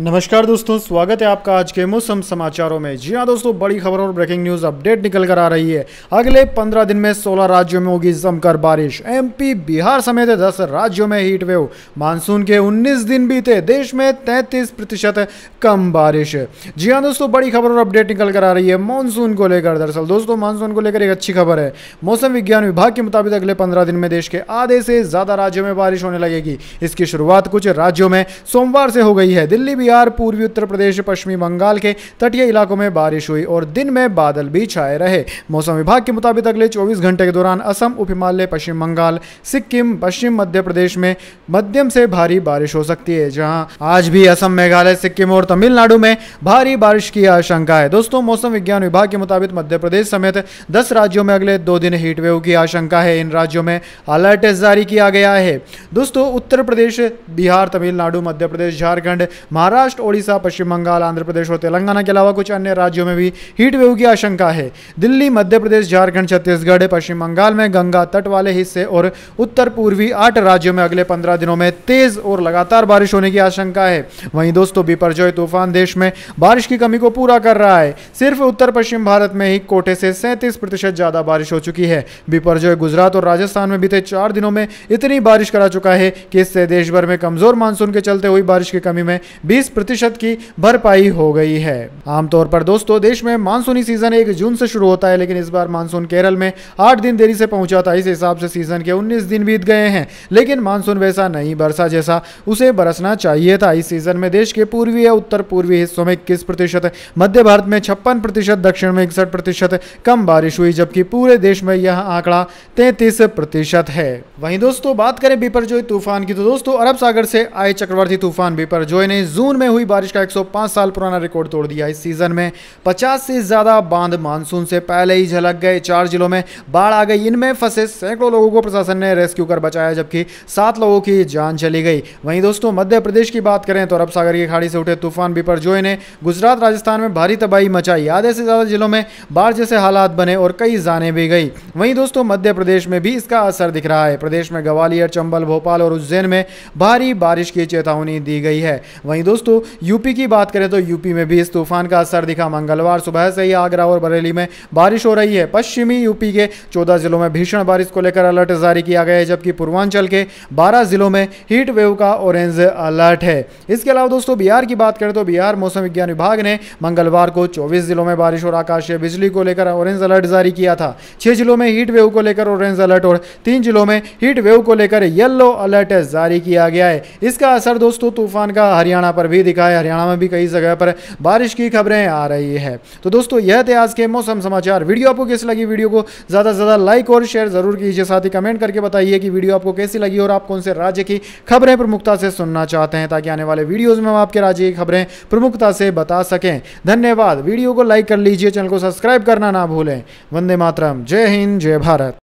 नमस्कार दोस्तों स्वागत है आपका आज के मौसम समाचारों में जी हाँ दोस्तों बड़ी खबर और ब्रेकिंग न्यूज अपडेट निकल कर आ रही है अगले 15 दिन में 16 राज्यों में होगी जमकर बारिश एमपी बिहार समेत 10 राज्यों में हीट वेव मानसून के 19 दिन बीते देश में 33 प्रतिशत कम बारिश जी हाँ दोस्तों बड़ी खबर और अपडेट निकल कर आ रही है मानसून को लेकर दरअसल दोस्तों मानसून को लेकर एक अच्छी खबर है मौसम विज्ञान विभाग के मुताबिक अगले पंद्रह दिन में देश के आधे से ज़्यादा राज्यों में बारिश होने लगेगी इसकी शुरुआत कुछ राज्यों में सोमवार से हो गई है दिल्ली बिहार पूर्वी उत्तर प्रदेश पश्चिमी बंगाल के तटीय इलाकों में बारिश हुई और दिन में बादल भी छाए रहे मौसम विभाग के मुताबिक अगले चौबीस घंटे के दौरान असम उप हिमालय पश्चिम बंगाल सिक्किम पश्चिम मध्य प्रदेश में मध्यम से भारी बारिश हो सकती है जहाँ आज भी असम मेघालय सिक्किम और तमिलनाडु में भारी बारिश की आशंका है दोस्तों मौसम विज्ञान विभाग के मुताबिक मध्य प्रदेश समेत दस राज्यों में अगले दो दिन हीटवेव की आशंका है इन राज्यों में अलर्ट जारी किया गया है दोस्तों उत्तर प्रदेश बिहार तमिलनाडु मध्य प्रदेश झारखंड महाराष्ट्र महाराष्ट्र ओडिशा पश्चिम बंगाल आंध्र प्रदेश और तेलंगाना के अलावा कुछ अन्य राज्यों में भी हीट वेव की आशंका है दिल्ली मध्य प्रदेश झारखंड छत्तीसगढ़ पश्चिम बंगाल में गंगा तट वाले हिस्से और उत्तर पूर्वी आठ राज्यों में अगले पंद्रह दिनों में तेज और लगातार बारिश होने की आशंका है वहीं दोस्तों बिपरजोय तूफान देश में बारिश की कमी को पूरा कर रहा है सिर्फ उत्तर पश्चिम भारत में ही कोटे से सैंतीस प्रतिशत ज्यादा बारिश हो चुकी है बिपरजोय गुजरात और राजस्थान में बीते चार दिनों में इतनी बारिश करा चुका है कि इससे देश भर में कमजोर मानसून के चलते हुई बारिश की कमी में बीस बीस प्रतिशत की भरपाई हो गई है आमतौर पर दोस्तों देश में मानसूनी सीजन एक जून से शुरू होता है लेकिन इस बार मानसून केरल में आठ दिन देरी से पहुंचा था इस हिसाब से सीजन के उन्नीस दिन बीत गए हैं लेकिन मानसून वैसा नहीं बरसा जैसा उसे बरसना चाहिए था इस सीजन में देश के पूर्वी या उत्तर पूर्वी हिस्सों में इक्कीस प्रतिशत मध्य भारत में छप्पन प्रतिशत दक्षिण में इकसठ प्रतिशत कम बारिश हुई जबकि पूरे देश में यह आंकड़ा तैतीस प्रतिशत है वहीं दोस्तों बात करें बिपरजोई तूफान की तो दोस्तों अरब सागर से आए चक्रवर्ती तूफान बिपरजोई ने जून में हुई बारिश का 105 साल पुराना रिकॉर्ड तोड़ दिया इस सीजन में 50 से ज़्यादा बांध मानसून से पहले ही झलक गए चार जिलों में बाढ़ आ गई इनमें फंसे सैकड़ों लोगों को प्रशासन ने रेस्क्यू कर बचाया जबकि सात लोगों की जान चली गई वहीं दोस्तों मध्य प्रदेश की बात करें तो अरब सागर की खाड़ी से उठे तूफान बिपरजोय ने गुजरात राजस्थान में भारी तबाही मचाई आधे से ज़्यादा जिलों में बाढ़ जैसे हालात बने और कई जाने भी गई वहीं दोस्तों मध्य प्रदेश में भी इसका असर दिख रहा है प्रदेश में ग्वालियर चंबल भोपाल और उज्जैन में भारी बारिश की चेतावनी दी गई है वहीं दोस्तों दोस्तों यूपी की बात करें तो यूपी में भी इस तूफान का असर दिखा मंगलवार सुबह से ही आगरा और बरेली में बारिश हो रही है पश्चिमी यूपी के चौदह जिलों में भीषण बारिश को लेकर अलर्ट जारी किया गया है जबकि पूर्वांचल के बारह जिलों में हीट वेव का ऑरेंज अलर्ट है इसके अलावा दोस्तों बिहार की बात करें तो बिहार मौसम विज्ञान विभाग ने मंगलवार को चौबीस जिलों में बारिश और आकाशीय बिजली को लेकर ऑरेंज अलर्ट जारी किया था छह जिलों में हीट वेव को लेकर ऑरेंज अलर्ट और तीन जिलों में हीट वेव को लेकर येलो अलर्ट जारी किया गया है इसका असर दोस्तों तूफान का हरियाणा पर भी दिखा है हरियाणा में भी कई जगह पर बारिश की खबरें आ रही है तो दोस्तों यह थे आज के मौसम समाचार वीडियो आपको कैसी लगी वीडियो को ज़्यादा से ज़्यादा लाइक और शेयर ज़रूर कीजिए साथ ही कमेंट करके बताइए कि वीडियो आपको कैसी लगी और आप कौन से राज्य की खबरें प्रमुखता से सुनना चाहते हैं ताकि आने वाले वीडियोज़ में हम आपके राज्य की खबरें प्रमुखता से बता सकें धन्यवाद वीडियो को लाइक कर लीजिए चैनल को सब्सक्राइब करना ना भूलें वंदे मातरम जय हिंद जय भारत